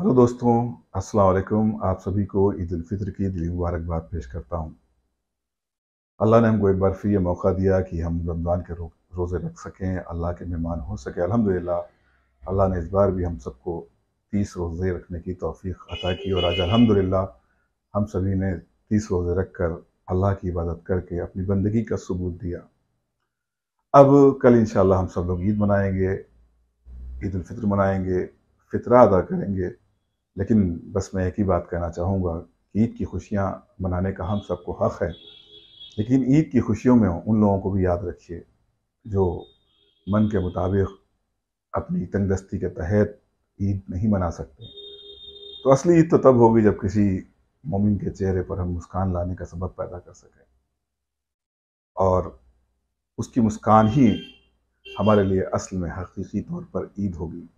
hello दोस्तों अस्सलाम वालेकुम आप सभी को ईद फितर की दिली मुबारकबाद पेश करता हूँ अल्लाह ने हमको एक बार फिर ये मौका दिया कि हम रमज़ान के रोज़े रख सकें अल्लाह के मेहमान हो सके अल्हम्दुलिल्लाह अल्लाह ने इस बार भी हम सबको तीस रोज़े रखने की तोफ़ी अता की और आज अल्हम्दुलिल्लाह हम सभी ने तीस रोज़े रख कर अल्लाह की इबादत करके अपनी बंदगी का सबूत दिया अब कल इन हम सब लोग ईद मनाएँगे ईद मनाएँगे फ़ितरा अदा करेंगे लेकिन बस मैं एक ही बात कहना चाहूँगा कि ईद की खुशियाँ मनाने का हम सबको हक़ है लेकिन ईद की खुशियों में उन लोगों को भी याद रखिए जो मन के मुताबिक अपनी तंगदस्ती के तहत ईद नहीं मना सकते तो असली ईद तो तब होगी जब किसी मोमिन के चेहरे पर हम मुस्कान लाने का सबब पैदा कर सकें और उसकी मुस्कान ही हमारे लिए असल में हकीकी तौर पर ईद होगी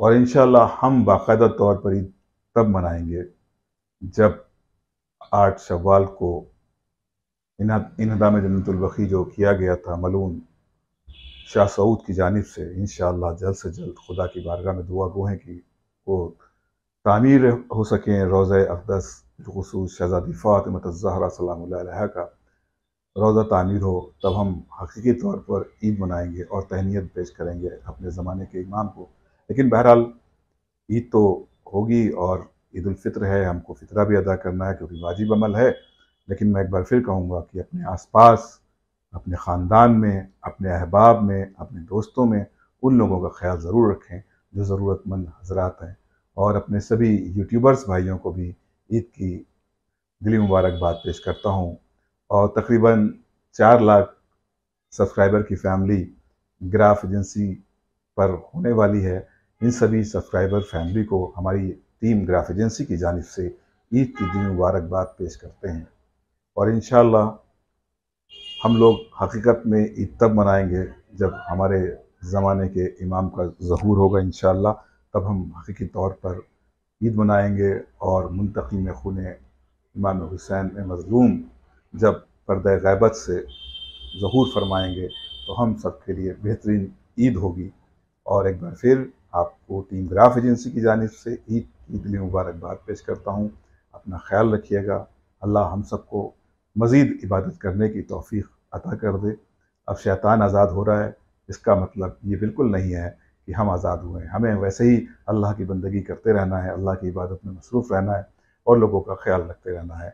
और इन हम बाकायदा तौर पर ईद तब मनाएंगे जब आठ शवाल को इन इनदाम जन्नतुलबकी जो किया गया था मलून शाह सऊद की जानब से इन जल्द से जल्द खुदा की बारगाह में दुआ गो हैं कि वो तामीर हो सकें रोज़ अकदस खसूस शहजादी फ़ातमत ज़हरा सलाम का रोज़ा तामीर हो तब हम हकीकी तौर पर ईद मनाएंगे और तहनीत पेश करेंगे अपने ज़माने के इमाम को लेकिन बहरहाल ईद तो होगी और ईद फित्र है हमको फितरा भी अदा करना है क्योंकि वाजिब अमल है लेकिन मैं एक बार फिर कहूँगा कि अपने आसपास अपने ख़ानदान में अपने अहबाब में अपने दोस्तों में उन लोगों का ख्याल ज़रूर रखें जो ज़रूरतमंद हजरात हैं और अपने सभी यूट्यूबर्स भाइयों को भी ईद की दिली मुबारकबाद पेश करता हूँ और तकरीबन चार लाख सब्सक्राइबर की फैमिली ग्राफ एजेंसी पर होने वाली है इन सभी सब्सक्राइबर फैमिली को हमारी टीम ग्राफ एजेंसी की जानब से ईद की दिन मुबारकबाद पेश करते हैं और इन हम लोग हकीकत में ईद तब मनाएंगे जब हमारे ज़माने के इमाम का जहूर होगा इन तब हम हकीकी तौर पर ईद मनाएंगे और मुंतकी में खून इमाम हुसैन मज़लूम जब पर्द गैबत से जहूर फरमाएंगे तो हम सब के लिए बेहतरीन ईद होगी और एक बार फिर आपको टीम ग्राफ एजेंसी की जानब से ईद की दिली मुबारकबाद पेश करता हूँ अपना ख्याल रखिएगा अल्लाह हम सबको मज़ीद इबादत करने की तोफ़ी अता कर दे अब शैतान आज़ाद हो रहा है इसका मतलब ये बिल्कुल नहीं है कि हम आज़ाद हुए हैं हमें वैसे ही अल्लाह की बंदगी करते रहना है अल्लाह की इबादत में मसरूफ़ रहना है और लोगों का ख्याल रखते रहना है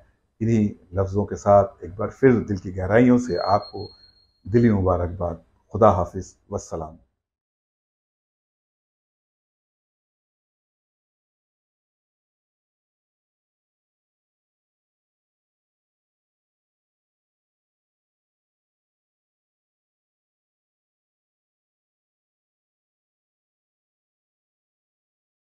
इन्हीं लफ्ज़ों के साथ एक बार फिर दिल की गहराइयों से आपको दिली मुबारकबाद खुदा हाफिज़ वसलाम